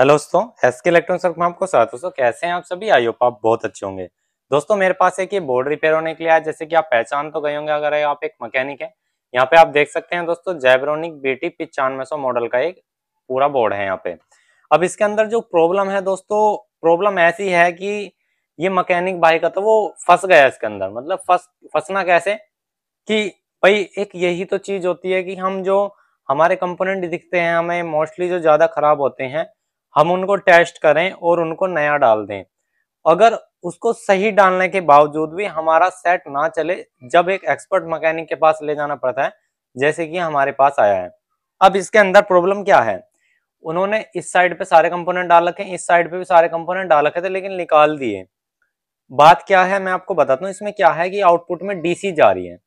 hello दोस्तों S के electron सर्क में आपको स्वागत दोस्तों कैसे हैं आप सभी आई होप आप बहुत अच्छे होंगे दोस्तों मेरे पास एक ये बोर्ड रिपेयर होने के लिए आज जैसे कि आप पहचान तो गए होंगे अगर आप एक मैकेनिक है यहाँ पे आप देख सकते हैं दोस्तों जैब्रोनिक बीटी पिचानवे सौ मॉडल का एक पूरा बोर्ड है यहाँ पे अब इसके अंदर जो प्रॉब्लम है दोस्तों प्रॉब्लम ऐसी है कि ये मकैनिक भाई का तो वो फंस गया इसके अंदर मतलब फंस फंसना कैसे कि भाई एक यही तो चीज होती है कि हम जो हमारे कंपोनेंट दिखते हैं हमें मोस्टली जो ज्यादा खराब होते हैं हम उनको टेस्ट करें और उनको नया डाल दें अगर उसको सही डालने के बावजूद भी हमारा सेट ना चले जब एक एक्सपर्ट मैकेनिक के पास ले जाना पड़ता है जैसे कि हमारे पास आया है अब इसके अंदर प्रॉब्लम क्या है उन्होंने इस साइड पे सारे कंपोनेंट डाल रखे इस साइड पे भी सारे कंपोनेंट डाल रखे थे लेकिन निकाल दिए बात क्या है मैं आपको बताता हूँ इसमें क्या है कि आउटपुट में डीसी जा रही है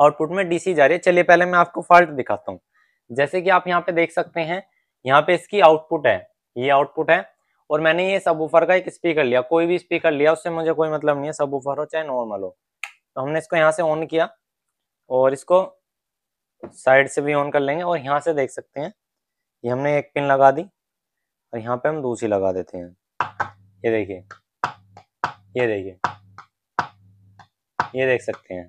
आउटपुट में डीसी जा रही है चलिए पहले मैं आपको फॉल्ट दिखाता हूँ जैसे कि आप यहाँ पे देख सकते हैं यहाँ पे इसकी आउटपुट है ये आउटपुट है और मैंने ये सब का एक स्पीकर लिया कोई भी स्पीकर लिया उससे मुझे कोई मतलब नहीं है सब हो चाहे नॉर्मल हो तो हमने इसको यहाँ से ऑन किया और इसको साइड से भी ऑन कर लेंगे और यहाँ से देख सकते हैं ये हमने एक पिन लगा दी और यहाँ पे हम दूसरी लगा देते हैं ये देखिए ये देखिए ये देख सकते हैं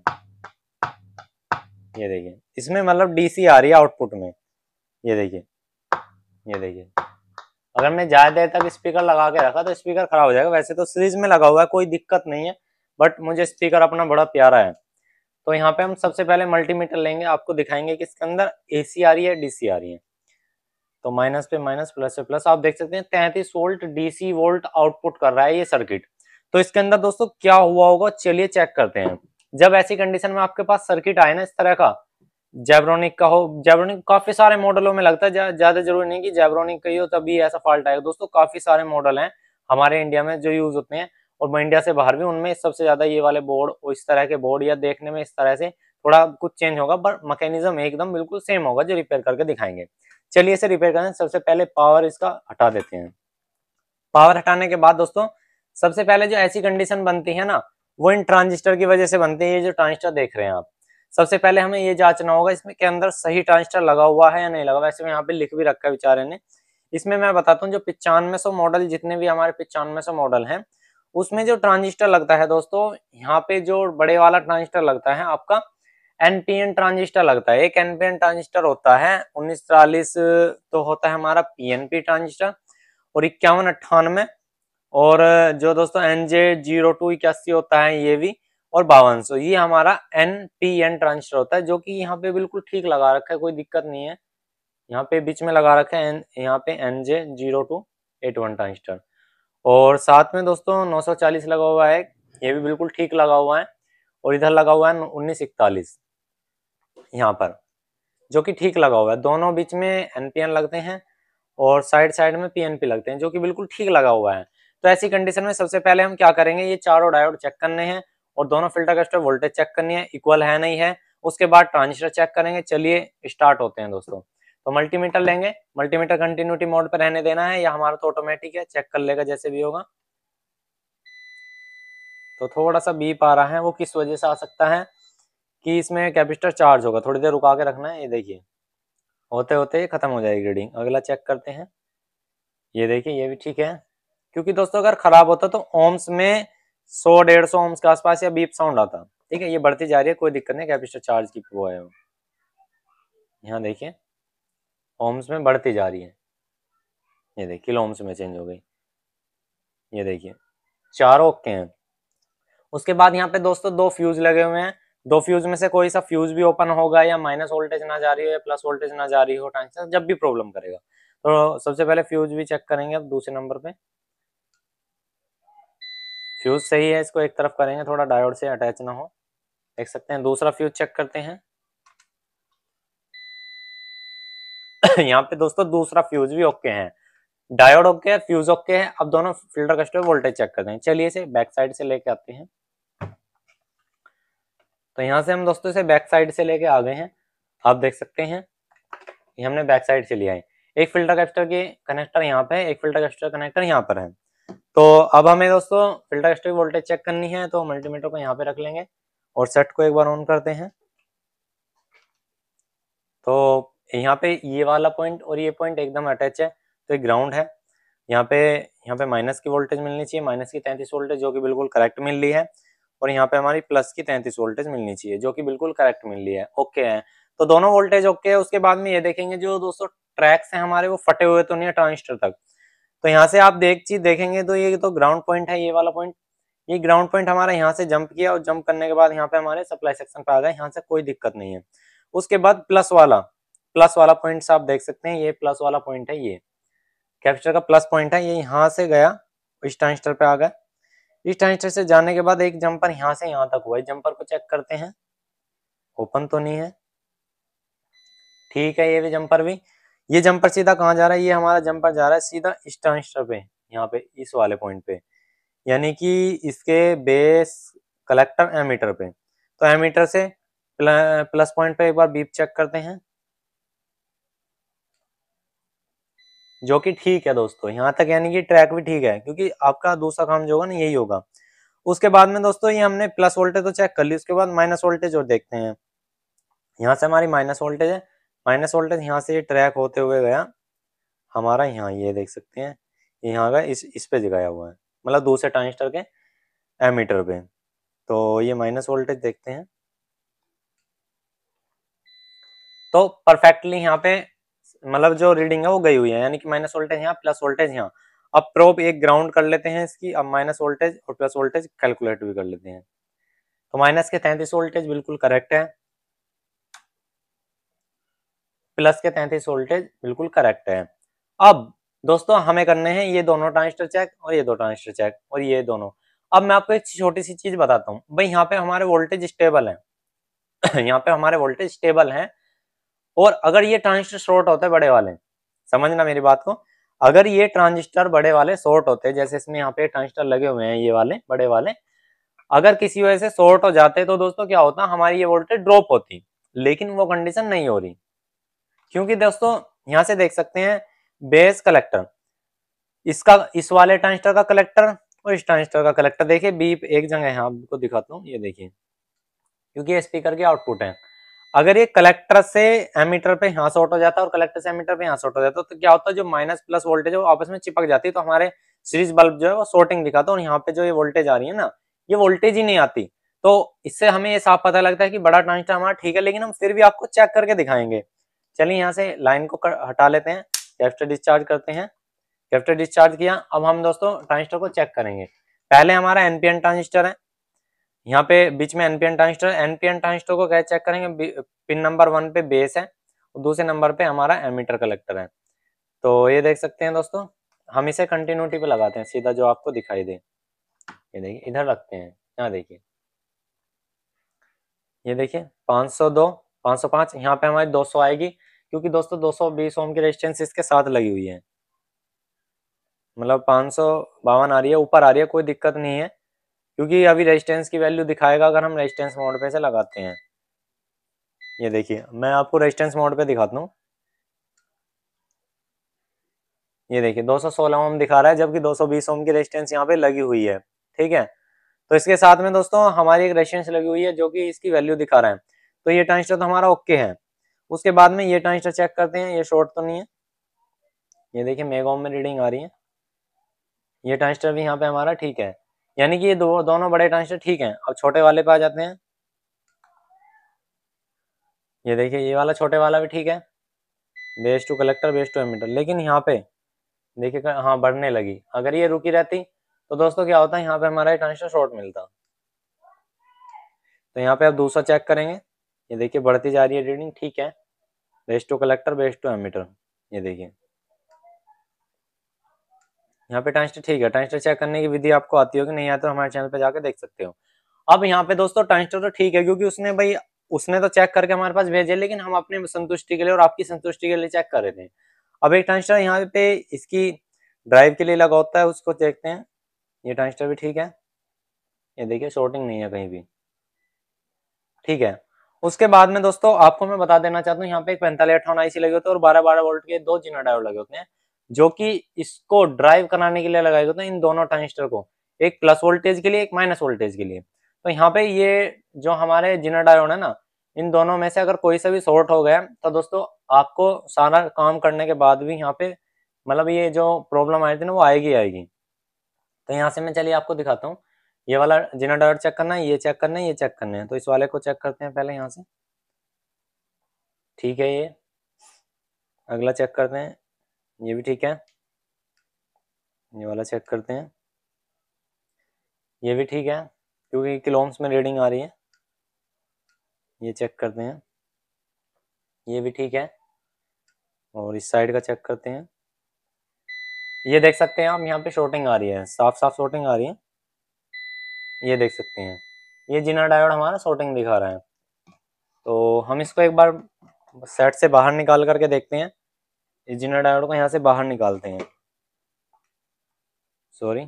ये देखिए इसमें मतलब डीसी आ रही है आउटपुट में ये देखिए ये देखिए अगर मैं ज़्यादा देर तक स्पीकर लगा के रखा तो स्पीकर खराब हो जाएगा वैसे तो सीरीज में लगा हुआ है कोई दिक्कत नहीं है बट मुझे स्पीकर अपना बड़ा प्यारा है तो यहाँ पे हम सबसे पहले मल्टीमीटर लेंगे आपको दिखाएंगे कि इसके अंदर एसी आ रही है डीसी आ रही है तो माइनस पे माइनस प्लस पे प्लस आप देख सकते हैं तैंतीस वोल्ट डीसी वोल्ट आउटपुट कर रहा है ये सर्किट तो इसके अंदर दोस्तों क्या हुआ होगा चलिए चेक करते हैं जब ऐसी कंडीशन में आपके पास सर्किट आए ना इस तरह का जेब्रोनिक का हो जेब्रोनिक काफी सारे मॉडलों में लगता है ज्यादा जरूरी नहीं कि जेब्रोनिक का ही हो तभी ऐसा फॉल्ट आएगा दोस्तों काफी सारे मॉडल हैं हमारे इंडिया में जो यूज होते हैं और इंडिया से बाहर भी उनमें सबसे ज्यादा ये वाले बोर्ड और इस तरह के बोर्ड या देखने में इस तरह से थोड़ा कुछ चेंज होगा बट मैकेनिज्म एकदम बिल्कुल सेम होगा जो रिपेयर करके दिखाएंगे चलिए इसे रिपेयर करें सबसे पहले पावर इसका हटा देते हैं पावर हटाने के बाद दोस्तों सबसे पहले जो ऐसी कंडीशन बनती है ना वो इन ट्रांजिस्टर की वजह से बनती है ये जो ट्रांजिस्टर देख रहे हैं आप सबसे पहले हमें ये जांचना होगा इसमें के अंदर सही ट्रांजिस्टर लगा हुआ है या नहीं लगा हुआ वैसे मैं यहाँ पे लिख भी रखा है बेचारे ने इसमें मैं बताता हूँ जो पिचानवे सौ मॉडल जितने भी हमारे पिचानवे सौ मॉडल हैं उसमें जो ट्रांजिस्टर लगता है दोस्तों यहाँ पे जो बड़े वाला ट्रांजिस्टर लगता है आपका एनपीएन ट्रांजिस्टर लगता है एक एनपीएन ट्रांजिस्टर होता है उन्नीस तो होता है हमारा पीएनपी ट्रांजिस्टर और इक्यावन अट्ठानवे और जो दोस्तों एन जे जीरो टू इक्यासी होता है ये भी और बावन सौ ये हमारा एन पी एन ट्रांसफर होता है जो कि यहाँ पे बिल्कुल ठीक लगा रखा है कोई दिक्कत नहीं है यहाँ पे बीच में लगा रखा है एन यहाँ पे N J zero two eight one transfer और साथ में दोस्तों नौ सौ चालीस लगा हुआ है ये भी बिल्कुल ठीक लगा हुआ है और इधर लगा हुआ है उन्नीस इकतालीस यहाँ पर जो कि ठीक लगा हुआ है दोनों बीच में एन पी एन लगते हैं और साइड साइड में पी एन पी लगते हैं जो कि बिल्कुल ठीक लगा हुआ है तो ऐसी कंडीशन में सबसे पहले हम क्या करेंगे ये चारों डायोड चेक करने हैं और दोनों फिल्टर का कैपेसिटर वोल्टेज चेक करनी है इक्वल है नहीं है उसके बाद ट्रांजिस्टर चेक करेंगे चलिए स्टार्ट होते हैं दोस्तों तो मल्टीमीटर लेंगे मल्टीमीटर कंटिन्यूटी मोड पर रहने देना है या हमारा तो ऑटोमेटिक है चेक कर लेगा जैसे भी होगा तो थोड़ा सा बीप आ रहा है वो किस वजह से आ सकता है कि इसमें कैपेसिटर चार्ज होगा थोड़ी देर रुका के रखना है ये देखिए होते होते खत्म हो जाएगी रीडिंग अगला चेक करते हैं ये देखिए ये भी ठीक है क्योंकि दोस्तों अगर खराब होता तो ओम्स में सौ डेढ़ सौ के आसपास या बीप साउंड आता ठीक है ये बढ़ती जा रही है कोई दिक्कत नहीं कैपेसिटर चार्ज की वो है यहाँ देखिए ओम्स में बढ़ती जा रही है ये देखिए किलो ओम्स में चेंज हो गई ये देखिए चार ओके हैं उसके बाद यहाँ पे दोस्तों दो फ्यूज लगे हुए हैं दो फ्यूज में से कोई सा फ्यूज भी ओपन होगा या माइनस वोल्टेज ना जा रही हो या प्लस वोल्टेज ना जा रही हो ट्रांजिस्टर जब भी प्रॉब्लम करेगा तो सबसे पहले फ्यूज भी चेक करेंगे अब दूसरे नंबर पे फ्यूज सही है इसको एक तरफ करेंगे थोड़ा डायोड से अटैच ना हो देख सकते हैं दूसरा फ्यूज चेक करते हैं यहाँ पे दोस्तों दूसरा फ्यूज भी ओके है डायोड ओके है फ्यूज ओके है अब दोनों फिल्टर कस्टमर वोल्टेज चेक करते हैं चलिए इसे बैक साइड से लेके आते हैं तो यहाँ से हम दोस्तों इसे बैक साइड से लेके आ गए हैं आप देख सकते हैं ये हमने बैक साइड से लिया है एक फिल्टर कैस्टर के कनेक्टर यहाँ पे है एक फिल्टर कैस्टर कनेक्टर यहाँ पर है तो अब हमें दोस्तों फिल्टर स्ट्रिक वोल्टेज चेक करनी है तो मल्टीमीटर को यहाँ पे रख लेंगे और सेट को एक बार ऑन करते हैं तो यहाँ पे ये वाला पॉइंट और ये पॉइंट एकदम अटैच है तो एक ग्राउंड है यहाँ पे यहाँ पे माइनस की वोल्टेज मिलनी चाहिए माइनस की तैंतीस वोल्टेज जो कि बिल्कुल करेक्ट मिल रही है और यहाँ पे हमारी प्लस की तैंतीस वोल्टेज मिलनी चाहिए जो कि बिल्कुल करेक्ट मिल रही है ओके है तो दोनों वोल्टेज ओके है उसके बाद में ये देखेंगे जो दोस्तों ट्रैक्स है हमारे वो फटे हुए तो नहीं है ट्रांसिस्टर तक तो यहाँ से आप देख चीज देखेंगे तो ये तो ग्राउंड पॉइंट है ये वाला पॉइंट ये ग्राउंड पॉइंट हमारा यहाँ से जंप किया और जंप करने के बाद यहाँ पे हमारे सप्लाई सेक्शन पे आ गए यहाँ से कोई दिक्कत नहीं है उसके बाद प्लस वाला प्लस वाला पॉइंट आप देख सकते हैं ये प्लस वाला पॉइंट है ये कैप्चर का प्लस पॉइंट है ये यहाँ से गया इस ट्रांजिस्टर पे आ गए इस ट्रांजिस्टर से जाने के बाद एक जंपर यहाँ से यहाँ तक हुआ है जंपर को चेक करते हैं ओपन तो नहीं है ठीक है ये भी जंपर भी ये जंपर सीधा कहाँ जा रहा है ये हमारा जंपर जा रहा है सीधा स्टांस्टर पे यहाँ पे इस वाले पॉइंट पे यानी कि इसके बेस कलेक्टर एमीटर पे तो एमीटर से प्लस पॉइंट पे एक बार बीप चेक करते हैं जो कि ठीक है दोस्तों यहाँ तक यानी कि ट्रैक भी ठीक है क्योंकि आपका दूसरा काम जो होगा ना यही होगा उसके बाद में दोस्तों ये हमने प्लस वोल्टेज तो चेक कर ली उसके बाद माइनस वोल्टेज और देखते हैं यहाँ से हमारी माइनस वोल्टेज है माइनस वोल्टेज यहाँ से ये ट्रैक होते हुए गया हमारा यहाँ ये देख सकते हैं यहाँ का इस इस पे जगाया हुआ है मतलब दूसरे ट्रांजिस्टर के एमीटर पे तो ये माइनस वोल्टेज देखते हैं तो परफेक्टली यहाँ पे मतलब जो रीडिंग है वो गई हुई है यानी कि माइनस वोल्टेज यहाँ प्लस वोल्टेज यहाँ अब प्रोप एक ग्राउंड कर लेते हैं इसकी अब माइनस वोल्टेज और प्लस वोल्टेज कैलकुलेट भी कर लेते हैं तो माइनस के तैंतीस वोल्टेज बिल्कुल करेक्ट है प्लस के तैंतीस वोल्टेज बिल्कुल करेक्ट है अब दोस्तों हमें करने हैं ये दोनों ट्रांजिस्टर चेक और ये दो ट्रांजिस्टर चेक और ये दोनों अब मैं आपको एक छोटी सी चीज बताता हूँ भाई यहाँ पे हमारे वोल्टेज स्टेबल है यहाँ पे हमारे वोल्टेज स्टेबल है और अगर ये ट्रांजिस्टर शॉर्ट होते बड़े वाले समझना मेरी बात को अगर ये ट्रांजिस्टर बड़े वाले शॉर्ट होते जैसे इसमें यहाँ पे ट्रांजिस्टर लगे हुए हैं ये वाले बड़े वाले अगर किसी वजह से शॉर्ट हो जाते तो दोस्तों क्या होता हमारी ये वोल्टेज ड्रॉप होती लेकिन वो कंडीशन नहीं हो रही क्योंकि दोस्तों यहां से देख सकते हैं बेस कलेक्टर इसका इस वाले ट्रांजिस्टर का कलेक्टर और इस ट्रांजिस्टर का कलेक्टर देखिए बीप एक जगह है आपको दिखाता हूँ ये देखिए क्योंकि स्पीकर के आउटपुट है अगर ये कलेक्टर से एमीटर पे यहाँ शॉर्ट हो जाता है और कलेक्टर से एमीटर पे यहाँ शॉर्ट हो जाता है तो क्या होता है जो माइनस प्लस वोल्टेज है वो आपस में चिपक जाती है तो हमारे सीरीज बल्ब जो है वो शॉर्टिंग दिखाता है और यहाँ पे जो ये वोल्टेज आ रही है ना ये वोल्टेज ही नहीं आती तो इससे हमें ये साफ पता लगता है कि बड़ा ट्रांजिस्टर हमारा ठीक है लेकिन हम फिर भी आपको चेक करके दिखाएंगे चलिए यहाँ से लाइन को कर, हटा लेते हैं कैप्टर डिस्चार्ज करते हैं कैप्टर डिस्चार्ज किया अब हम दोस्तों ट्रांजिस्टर को चेक करेंगे पहले हमारा एनपीएन ट्रांजिस्टर है यहाँ पे बीच में एनपीएन ट्रांजिस्टर एनपीएन ट्रांजिस्टर को कैसे चेक करेंगे पिन नंबर वन पे बेस है और दूसरे नंबर पे हमारा एमीटर कलेक्टर है तो ये देख सकते हैं दोस्तों हम इसे कंटिन्यूटी पे लगाते हैं सीधा जो आपको दिखाई दे ये देखिए इधर रखते हैं यहाँ देखिए ये देखिए 502 505 सौ यहाँ पे हमारी 200 आएगी क्योंकि दोस्तों 220 ओम की रेजिस्टेंस इसके साथ लगी हुई है मतलब पाँच सौ बावन आ रही है ऊपर आ रही है कोई दिक्कत नहीं है क्योंकि अभी रेजिस्टेंस की वैल्यू दिखाएगा अगर हम रेजिस्टेंस मोड पे से लगाते हैं ये देखिए मैं आपको रेजिस्टेंस मोड पे दिखाता हूँ ये देखिए 216 ओम दिखा रहा है जबकि 220 ओम की रेजिस्टेंस यहाँ पे लगी हुई है ठीक है तो इसके साथ में दोस्तों हमारी एक रेजिस्टेंस लगी हुई है जो कि इसकी वैल्यू दिखा रहा है तो ये ट्रांजिस्टर तो हमारा ओके है उसके बाद में ये ट्रांजिस्टर चेक करते हैं ये शॉर्ट तो नहीं है ये देखिए मेगाओम में रीडिंग आ रही है ये ट्रांजिस्टर भी यहाँ पे हमारा ठीक है यानी कि ये दो दोनों बड़े ट्रांजिस्टर ठीक हैं अब छोटे वाले पे आ जाते हैं ये देखिए ये वाला छोटे वाला भी ठीक है base to collector base to emitter लेकिन यहाँ पे देखिए हाँ बढ़ने लगी अगर ये रुकी रहती तो दोस्तों क्या होता है यहाँ पे हमारा ट्रांजिस्टर शॉर्ट मिलता तो यहाँ पे आप दूसरा चेक करेंगे ये देखिए बढ़ती जा रही है रीडिंग ठीक है बेस्टो कलेक्टर बेस्टो एमीटर ये देखिए यहाँ पे टाइमस्टर ठीक है टाइमस्टर चेक करने की विधि आपको आती होगी नहीं आती तो हमारे चैनल पे जाके देख सकते हो अब यहाँ पे दोस्तों टाइमस्टर तो ठीक है क्योंकि उसने भाई उसने तो चेक करके हमारे पास भेजे लेकिन हम अपने संतुष्टि के लिए और आपकी संतुष्टि के लिए चेक कर रहे थे अब एक टाइमस्टर यहाँ पे इसकी ड्राइव के लिए लगा होता है उसको देखते हैं ये टाइमस्टर भी ठीक है ये देखिए शॉर्टिंग नहीं है कहीं भी ठीक है उसके बाद में दोस्तों आपको मैं बता देना चाहता हूँ यहाँ पे एक पैंतालीस अठावन आईसी लगे होते हैं और बारह बारह वोल्ट के दो जीना डायोड लगे होते हैं जो कि इसको ड्राइव कराने के लिए लगाए होते हैं इन दोनों ट्रांजिस्टर को एक प्लस वोल्टेज के लिए एक माइनस वोल्टेज के लिए तो यहाँ पे ये जो हमारे जीना डायोड है ना इन दोनों में से अगर कोई सा भी शॉर्ट हो गया तो दोस्तों आपको सारा काम करने के बाद भी यहाँ पे मतलब ये जो प्रॉब्लम आई थी ना वो आएगी आएगी तो यहाँ से मैं चलिए आपको दिखाता हूँ ये वाला जिना डॉलर चेक करना है ये चेक करना है ये चेक करना है तो इस वाले को चेक करते हैं पहले यहाँ से ठीक है ये अगला चेक करते हैं ये भी ठीक है ये वाला चेक करते हैं ये भी ठीक है क्योंकि किलोम्स में रीडिंग आ रही है ये चेक करते हैं ये भी ठीक है और इस साइड का चेक करते हैं ये देख सकते हैं आप यहाँ पे शॉर्टिंग आ रही है साफ साफ शॉर्टिंग आ रही है ये देख सकते हैं ये जिना डायोड हमारा शॉर्टिंग दिखा रहा है तो हम इसको एक बार सेट से बाहर निकाल करके देखते हैं इस जिना डायोड को यहाँ से बाहर निकालते हैं सॉरी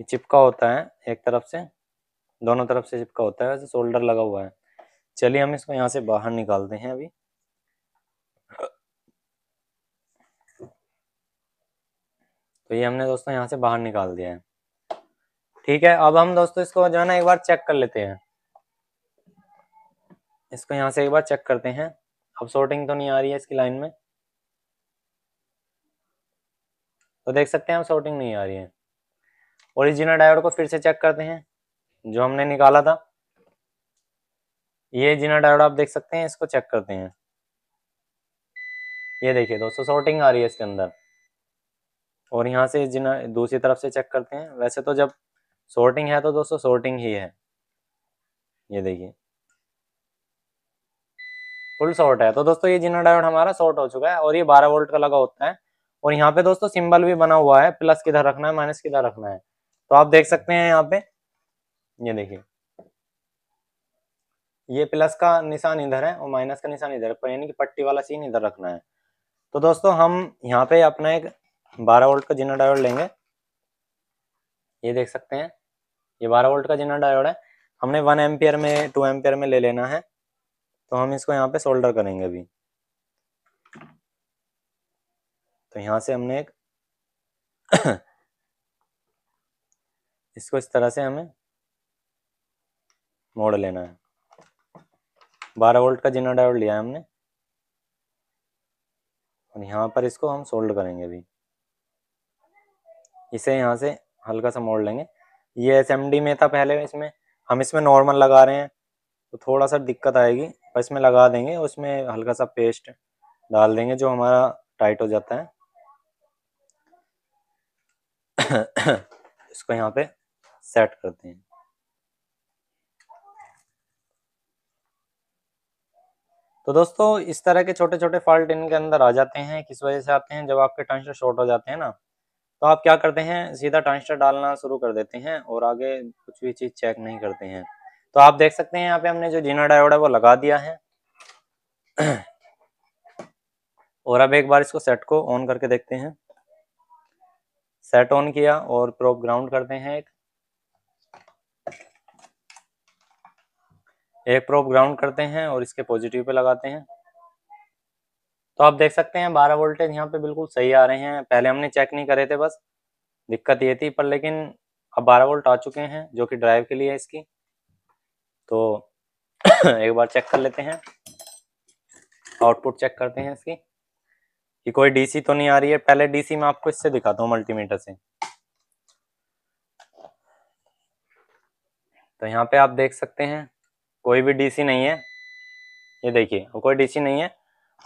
ये चिपका होता है एक तरफ से दोनों तरफ से चिपका होता है वैसे शोल्डर लगा हुआ है चलिए हम इसको यहाँ से बाहर निकालते हैं अभी तो ये हमने दोस्तों यहाँ से बाहर निकाल दिया है ठीक है अब हम दोस्तों इसको जो है ना एक बार चेक कर लेते हैं इसको यहां से एक बार चेक करते हैं अब शॉर्टिंग तो नहीं आ रही है इसकी लाइन में तो देख सकते हैं हम शॉर्टिंग नहीं आ रही है ओरिजिनल डायोड को फिर से चेक करते हैं जो हमने निकाला था ये जिना डायोड आप देख सकते हैं इसको चेक करते हैं ये देखिए दोस्तों शॉर्टिंग आ रही है इसके अंदर और यहां से जिना दूसरी तरफ से चेक करते हैं वैसे तो जब सोर्टिंग है तो दोस्तों सोर्टिंग ही है ये देखिए फुल शॉर्ट है तो दोस्तों ये जीना डायोड हमारा शॉर्ट हो चुका है और ये 12 वोल्ट का लगा होता है और यहाँ पे दोस्तों सिंबल भी बना हुआ है प्लस किधर रखना है माइनस किधर रखना है तो आप देख सकते हैं यहाँ पे ये देखिए ये प्लस का निशान इधर है और माइनस का निशान इधर यानी कि पट्टी वाला सीन इधर रखना है तो दोस्तों हम यहाँ पे अपना एक 12 वोल्ट का जीना डायोड लेंगे ये देख सकते हैं ये बारह वोल्ट का जिना डायोड है हमने वन एम्पियर में टू एम्पियर में ले लेना है तो हम इसको यहाँ पे सोल्डर करेंगे अभी तो यहाँ से हमने एक इसको इस तरह से हमें मोड़ लेना है बारह वोल्ट का जिना डायोड लिया है हमने और यहाँ पर इसको हम सोल्ड करेंगे अभी इसे यहाँ से हल्का सा मोड़ लेंगे ये एस में था पहले इसमें हम इसमें नॉर्मल लगा रहे हैं तो थोड़ा सा दिक्कत आएगी पर इसमें लगा देंगे उसमें हल्का सा पेस्ट डाल देंगे जो हमारा टाइट हो जाता है इसको यहाँ पे सेट करते हैं तो दोस्तों इस तरह के छोटे छोटे फॉल्ट इनके अंदर आ जाते हैं किस वजह से आते हैं जब आपके टेंशन शॉर्ट हो जाते हैं ना तो आप क्या करते हैं सीधा ट्रांजिस्टर डालना शुरू कर देते हैं और आगे कुछ भी चीज़ चेक नहीं करते हैं तो आप देख सकते हैं यहाँ पे हमने जो जीना डायोड है वो लगा दिया है और अब एक बार इसको सेट को ऑन करके देखते हैं सेट ऑन किया और प्रोप ग्राउंड करते हैं एक एक प्रोप ग्राउंड करते हैं और इसके पॉजिटिव पे लगाते हैं तो आप देख सकते हैं बारह वोल्टेज यहाँ पे बिल्कुल सही आ रहे हैं पहले हमने चेक नहीं करे थे बस दिक्कत ये थी पर लेकिन अब बारह वोल्ट आ चुके हैं जो कि ड्राइव के लिए है इसकी तो एक बार चेक कर लेते हैं आउटपुट चेक करते हैं इसकी कि कोई डीसी तो नहीं आ रही है पहले डीसी में आपको इससे दिखाता हूँ मल्टीमीटर से तो यहाँ पे आप देख सकते हैं कोई भी डीसी नहीं है ये देखिए कोई डीसी नहीं है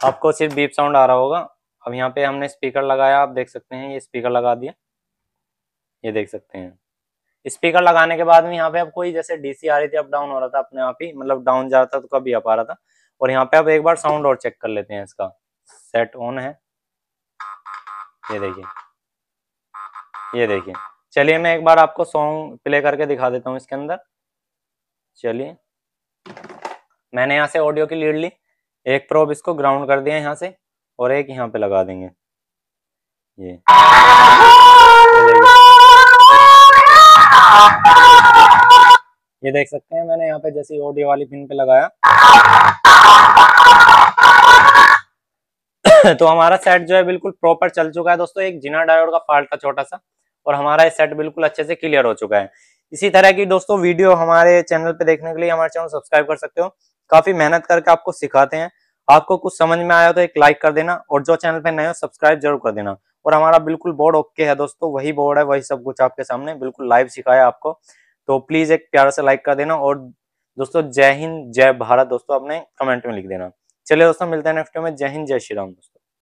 आपको सिर्फ बीप साउंड आ रहा होगा अब यहाँ पे हमने स्पीकर लगाया आप देख सकते हैं ये स्पीकर लगा दिया ये देख सकते हैं स्पीकर लगाने के बाद में यहाँ पे आप कोई जैसे डीसी आ रही थी अप डाउन हो रहा था अपने आप ही मतलब डाउन जा रहा था तो कभी आप आ रहा था और यहाँ पे आप एक बार साउंड और चेक कर लेते हैं इसका सेट ऑन है ये देखिए ये देखिए चलिए मैं एक बार आपको सॉन्ग प्ले करके दिखा देता हूँ इसके अंदर चलिए मैंने यहाँ से ऑडियो की लीड ली एक प्रोब इसको ग्राउंड कर दिया यहाँ से और एक यहाँ पे लगा देंगे ये ये देख सकते हैं मैंने यहाँ पे जैसे ऑडियो वाली पिन पे लगाया तो हमारा सेट जो है बिल्कुल प्रॉपर चल चुका है दोस्तों एक जिना डायोड का फॉल्ट था छोटा सा और हमारा ये सेट बिल्कुल अच्छे से क्लियर हो चुका है इसी तरह की दोस्तों वीडियो हमारे चैनल पे देखने के लिए हमारे चैनल सब्सक्राइब कर सकते हो काफी मेहनत करके आपको सिखाते हैं आपको कुछ समझ में आया तो एक लाइक कर देना और जो चैनल पे नए हो सब्सक्राइब जरूर कर देना और हमारा बिल्कुल बोर्ड ओके है दोस्तों वही बोर्ड है वही सब कुछ आपके सामने बिल्कुल लाइव सिखाया आपको तो प्लीज एक प्यारा से लाइक कर देना और दोस्तों जय हिंद जय भारत दोस्तों अपने कमेंट में लिख देना चलिए दोस्तों मिलते हैं नेक्स्ट में जय हिंद जय श्री राम दोस्तों